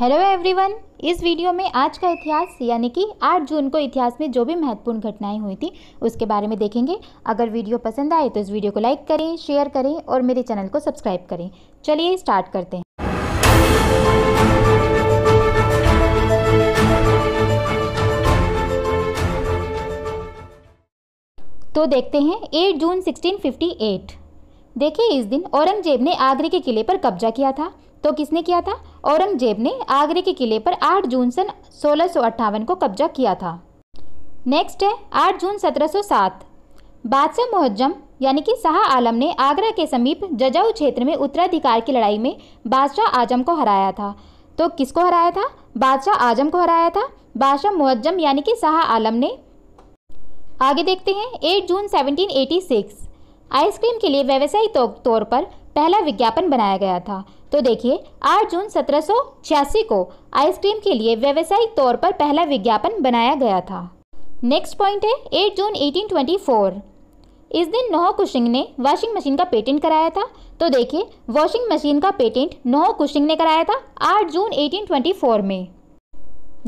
hello everyone इस video में आज का इतिहास यानी कि 8 जून को इतिहास में जो भी महत्वपूर्ण घटनाएं हुई थी उसके बारे में देखेंगे अगर वीडियो पसंद आए तो इस वीडियो को लाइक करें शेयर करें और मेरे चैनल को सब्सक्राइब करें चलिए स्टार्ट करते हैं तो देखते हैं 8 जून 1658 देखिए इस दिन औरंगजेब ने आगरे के किले पर कब्जा किया था तो किसने किया था औरंगजेब ने आगरे के किले पर 8 जून सन सोलह को कब्जा किया था नेक्स्ट है 8 जून 1707 बादशाह मुहज्जम यानी कि शाह आलम ने आगरा के समीप जजाऊ क्षेत्र में उत्तराधिकार की लड़ाई में बादशाह आजम को हराया था तो किसको हराया था बादशाह आजम को हराया था बादशाह मुहज्जम यानी कि शाह आलम ने आगे देखते हैं 8 जून 1786 आइसक्रीम के लिए व्यवसायिक तौर पर पहला विज्ञापन बनाया गया था तो देखिए 8 जून सत्रह को आइसक्रीम के लिए व्यावसायिक तौर पर पहला विज्ञापन बनाया गया था नेक्स्ट पॉइंट है 8 जून 1824 इस दिन नोह कुशिंग ने वॉशिंग मशीन का पेटेंट कराया था तो देखिए वॉशिंग मशीन का पेटेंट नोह कुशिंग ने कराया था 8 जून 1824 में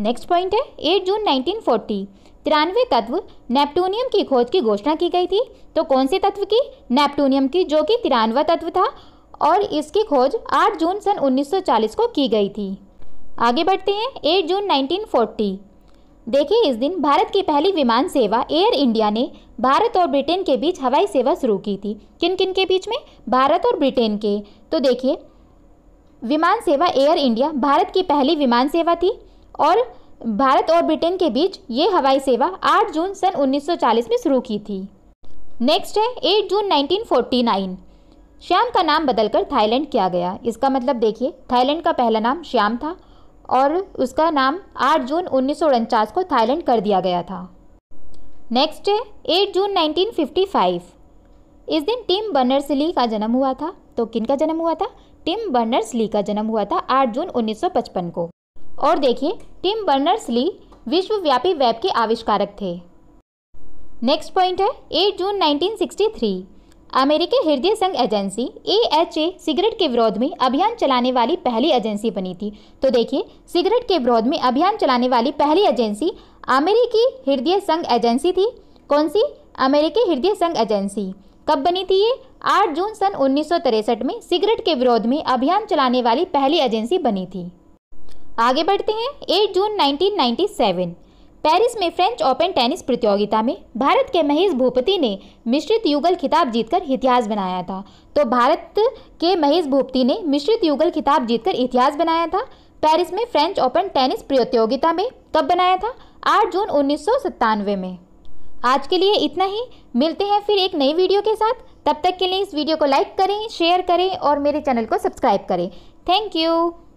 नेक्स्ट पॉइंट है 8 जून 1940 तिरानवे तत्व नेप्टूनियम की खोज की घोषणा की गई थी तो कौन से तत्व की नेप्टूनियम की जो कि तिरानवा तत्व था और इसकी खोज 8 जून सन 1940 को की गई थी आगे बढ़ते हैं 8 जून 1940 देखिए इस दिन भारत की पहली विमान सेवा एयर इंडिया ने भारत और ब्रिटेन के बीच हवाई सेवा शुरू की थी किन किन के बीच में भारत और ब्रिटेन के तो देखिए विमान सेवा एयर इंडिया भारत की पहली विमान सेवा थी और भारत और ब्रिटेन के बीच ये हवाई सेवा 8 जून सन 1940 में शुरू की थी नेक्स्ट है 8 जून 1949 श्याम का नाम बदलकर थाईलैंड किया गया इसका मतलब देखिए थाईलैंड का पहला नाम श्याम था और उसका नाम 8 जून उन्नीस को थाईलैंड कर दिया गया था नेक्स्ट है 8 जून 1955 इस दिन टिम बर्नर्स ली का जन्म हुआ था तो किन का जन्म हुआ था टिम बर्नर्स ली का जन्म हुआ था 8 जून 1955 को और देखिए टिम बर्नर्स ली विश्वव्यापी वेब के आविष्कारक थे नेक्स्ट पॉइंट है 8 जून 1963 अमेरिकी हृदय संघ एजेंसी ए सिगरेट के विरोध में अभियान चलाने वाली पहली एजेंसी बनी थी तो देखिए सिगरेट के विरोध में अभियान चलाने वाली पहली एजेंसी अमेरिकी हृदय संघ एजेंसी थी कौन सी अमेरिकी हृदय संघ एजेंसी कब बनी थी ये 8 जून सन उन्नीस में सिगरेट के विरोध में अभियान चलाने वाली पहली एजेंसी बनी थी आगे बढ़ते हैं 8 जून 1997 पेरिस में फ्रेंच ओपन टेनिस प्रतियोगिता में भारत के महेश भूपति ने मिश्रित युगल खिताब जीतकर इतिहास बनाया था तो भारत के महेश भूपति ने मिश्रित युगल खिताब जीतकर इतिहास बनाया था पेरिस में फ्रेंच ओपन टेनिस प्रतियोगिता में कब बनाया था 8 जून उन्नीस में आज के लिए इतना ही मिलते हैं फिर एक नई वीडियो के साथ तब तक के लिए इस वीडियो को लाइक करें शेयर करें और मेरे चैनल को सब्सक्राइब करें थैंक यू